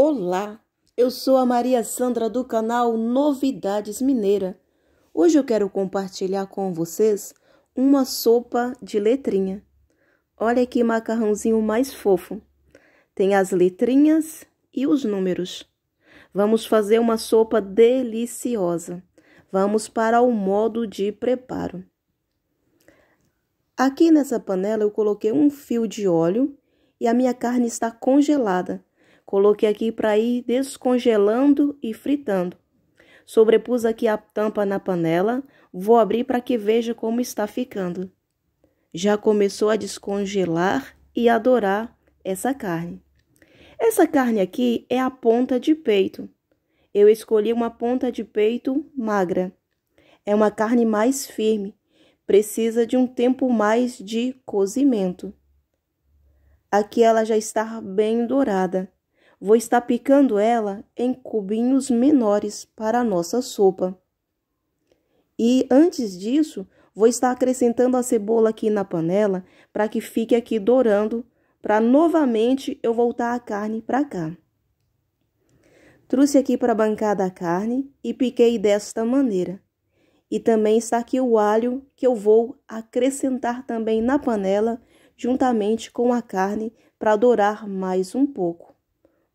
Olá, eu sou a Maria Sandra do canal Novidades Mineira. Hoje eu quero compartilhar com vocês uma sopa de letrinha. Olha que macarrãozinho mais fofo. Tem as letrinhas e os números. Vamos fazer uma sopa deliciosa. Vamos para o modo de preparo. Aqui nessa panela eu coloquei um fio de óleo e a minha carne está congelada. Coloquei aqui para ir descongelando e fritando. Sobrepus aqui a tampa na panela, vou abrir para que veja como está ficando. Já começou a descongelar e a dourar essa carne. Essa carne aqui é a ponta de peito. Eu escolhi uma ponta de peito magra. É uma carne mais firme, precisa de um tempo mais de cozimento. Aqui ela já está bem dourada. Vou estar picando ela em cubinhos menores para a nossa sopa. E antes disso, vou estar acrescentando a cebola aqui na panela para que fique aqui dourando, para novamente eu voltar a carne para cá. Trouxe aqui para a bancada a carne e piquei desta maneira. E também está aqui o alho que eu vou acrescentar também na panela, juntamente com a carne, para dourar mais um pouco.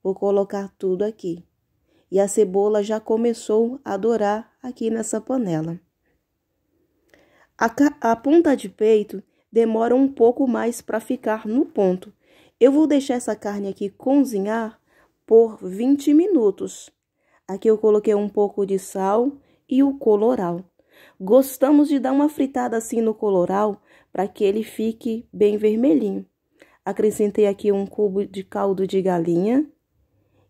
Vou colocar tudo aqui. E a cebola já começou a dourar aqui nessa panela. A, a ponta de peito demora um pouco mais para ficar no ponto. Eu vou deixar essa carne aqui cozinhar por 20 minutos. Aqui eu coloquei um pouco de sal e o coloral. Gostamos de dar uma fritada assim no coloral para que ele fique bem vermelhinho. Acrescentei aqui um cubo de caldo de galinha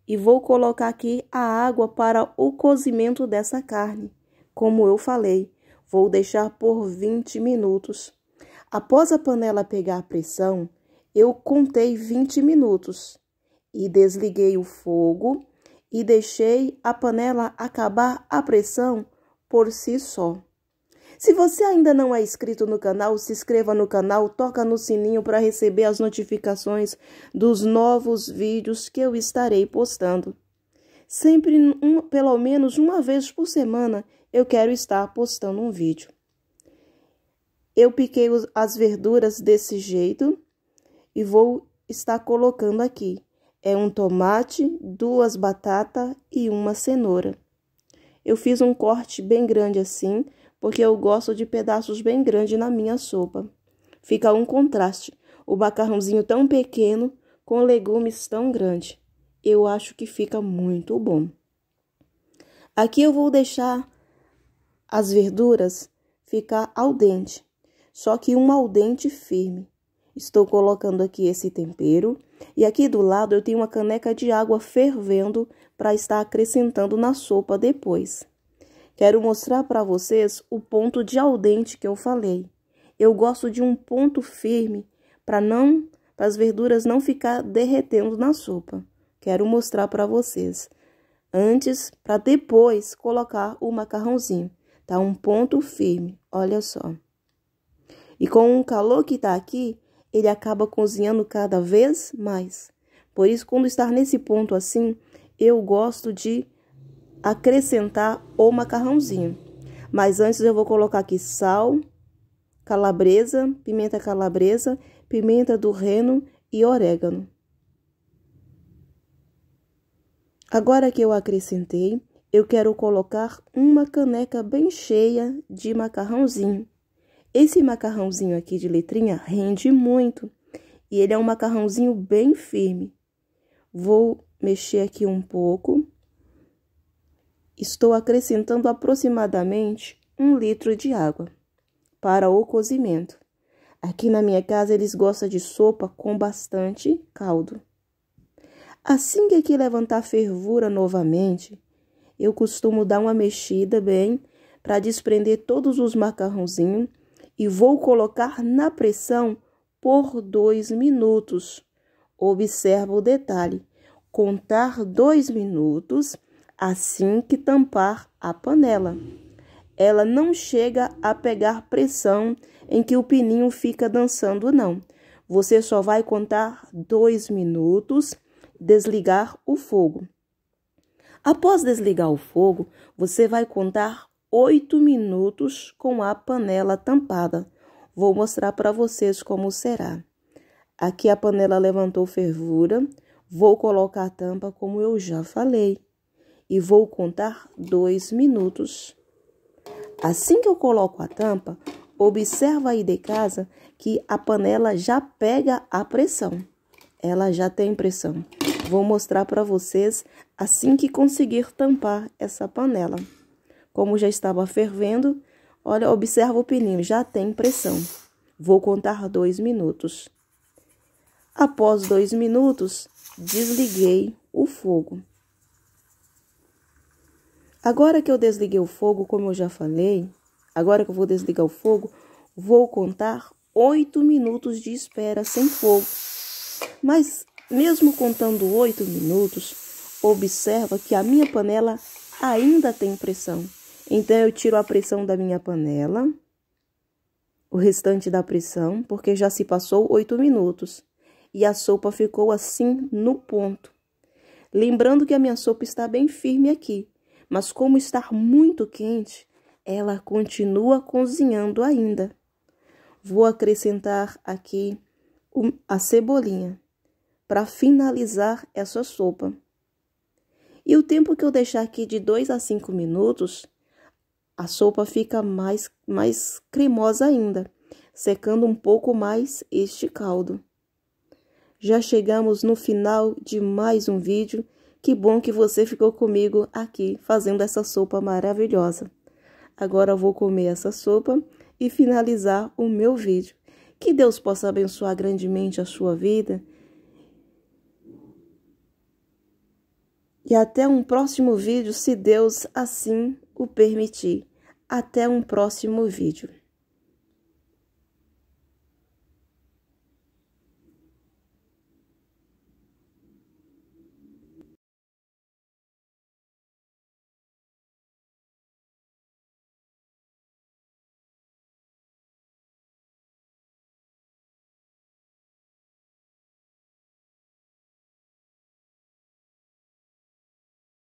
e vou colocar aqui a água para o cozimento dessa carne. Como eu falei, vou deixar por 20 minutos. Após a panela pegar a pressão, eu contei 20 minutos e desliguei o fogo e deixei a panela acabar a pressão por si só. Se você ainda não é inscrito no canal, se inscreva no canal, toca no sininho para receber as notificações dos novos vídeos que eu estarei postando. Sempre, um, pelo menos uma vez por semana, eu quero estar postando um vídeo. Eu piquei as verduras desse jeito e vou estar colocando aqui. É um tomate, duas batatas e uma cenoura. Eu fiz um corte bem grande assim, porque eu gosto de pedaços bem grandes na minha sopa. Fica um contraste, o macarrãozinho tão pequeno com legumes tão grande. Eu acho que fica muito bom. Aqui eu vou deixar as verduras ficar al dente, só que um al dente firme. Estou colocando aqui esse tempero e aqui do lado eu tenho uma caneca de água fervendo para estar acrescentando na sopa depois. Quero mostrar para vocês o ponto de aldente que eu falei. Eu gosto de um ponto firme para não para as verduras não ficar derretendo na sopa. Quero mostrar para vocês. Antes para depois colocar o macarrãozinho. Tá um ponto firme, olha só. E com o calor que tá aqui, ele acaba cozinhando cada vez mais. Por isso, quando está nesse ponto assim, eu gosto de acrescentar o macarrãozinho. Mas antes eu vou colocar aqui sal, calabresa, pimenta calabresa, pimenta do reino e orégano. Agora que eu acrescentei, eu quero colocar uma caneca bem cheia de macarrãozinho. Esse macarrãozinho aqui de letrinha rende muito e ele é um macarrãozinho bem firme. Vou mexer aqui um pouco Estou acrescentando aproximadamente um litro de água para o cozimento. Aqui na minha casa eles gostam de sopa com bastante caldo. Assim que aqui levantar fervura novamente, eu costumo dar uma mexida bem para desprender todos os macarrãozinhos e vou colocar na pressão por dois minutos. Observa o detalhe: contar dois minutos assim que tampar a panela. Ela não chega a pegar pressão em que o pininho fica dançando, não. Você só vai contar dois minutos, desligar o fogo. Após desligar o fogo, você vai contar oito minutos com a panela tampada. Vou mostrar para vocês como será. Aqui a panela levantou fervura, vou colocar a tampa como eu já falei e vou contar dois minutos. Assim que eu coloco a tampa, observa aí de casa que a panela já pega a pressão. Ela já tem pressão. Vou mostrar para vocês assim que conseguir tampar essa panela. Como já estava fervendo, olha, observa o pininho, já tem pressão. Vou contar dois minutos. Após dois minutos, desliguei o fogo. Agora que eu desliguei o fogo, como eu já falei, agora que eu vou desligar o fogo, vou contar oito minutos de espera sem fogo. Mas mesmo contando oito minutos, observa que a minha panela ainda tem pressão. Então eu tiro a pressão da minha panela, o restante da pressão, porque já se passou oito minutos e a sopa ficou assim no ponto. Lembrando que a minha sopa está bem firme aqui, mas como está muito quente, ela continua cozinhando ainda. Vou acrescentar aqui a cebolinha para finalizar essa sopa. E o tempo que eu deixar aqui de 2 a 5 minutos, a sopa fica mais, mais cremosa ainda, secando um pouco mais este caldo. Já chegamos no final de mais um vídeo que bom que você ficou comigo aqui fazendo essa sopa maravilhosa. Agora vou comer essa sopa e finalizar o meu vídeo. Que Deus possa abençoar grandemente a sua vida. E até um próximo vídeo, se Deus assim o permitir. Até um próximo vídeo.